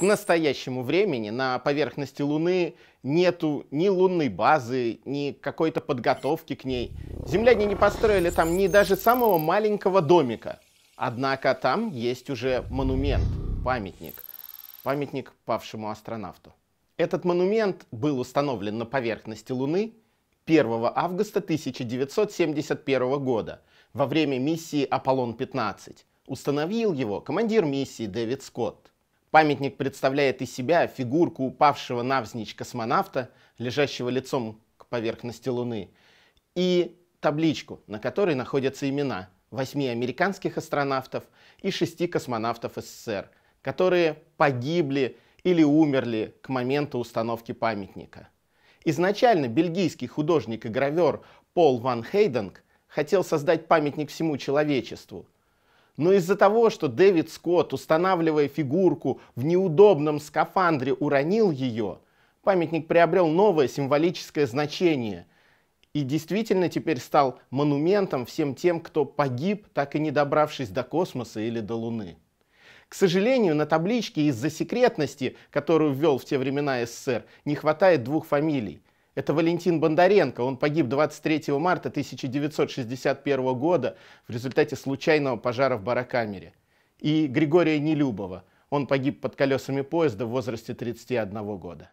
К настоящему времени на поверхности Луны нету ни лунной базы, ни какой-то подготовки к ней. Земляне не построили там ни даже самого маленького домика. Однако там есть уже монумент, памятник. Памятник павшему астронавту. Этот монумент был установлен на поверхности Луны 1 августа 1971 года во время миссии «Аполлон-15». Установил его командир миссии Дэвид Скотт. Памятник представляет из себя фигурку упавшего навзничь космонавта, лежащего лицом к поверхности Луны, и табличку, на которой находятся имена восьми американских астронавтов и шести космонавтов СССР, которые погибли или умерли к моменту установки памятника. Изначально бельгийский художник и гравер Пол Ван Хейденг хотел создать памятник всему человечеству – но из-за того, что Дэвид Скотт, устанавливая фигурку в неудобном скафандре, уронил ее, памятник приобрел новое символическое значение и действительно теперь стал монументом всем тем, кто погиб, так и не добравшись до космоса или до Луны. К сожалению, на табличке из-за секретности, которую ввел в те времена СССР, не хватает двух фамилий. Это Валентин Бондаренко. Он погиб 23 марта 1961 года в результате случайного пожара в барокамере. И Григория Нелюбова. Он погиб под колесами поезда в возрасте 31 года.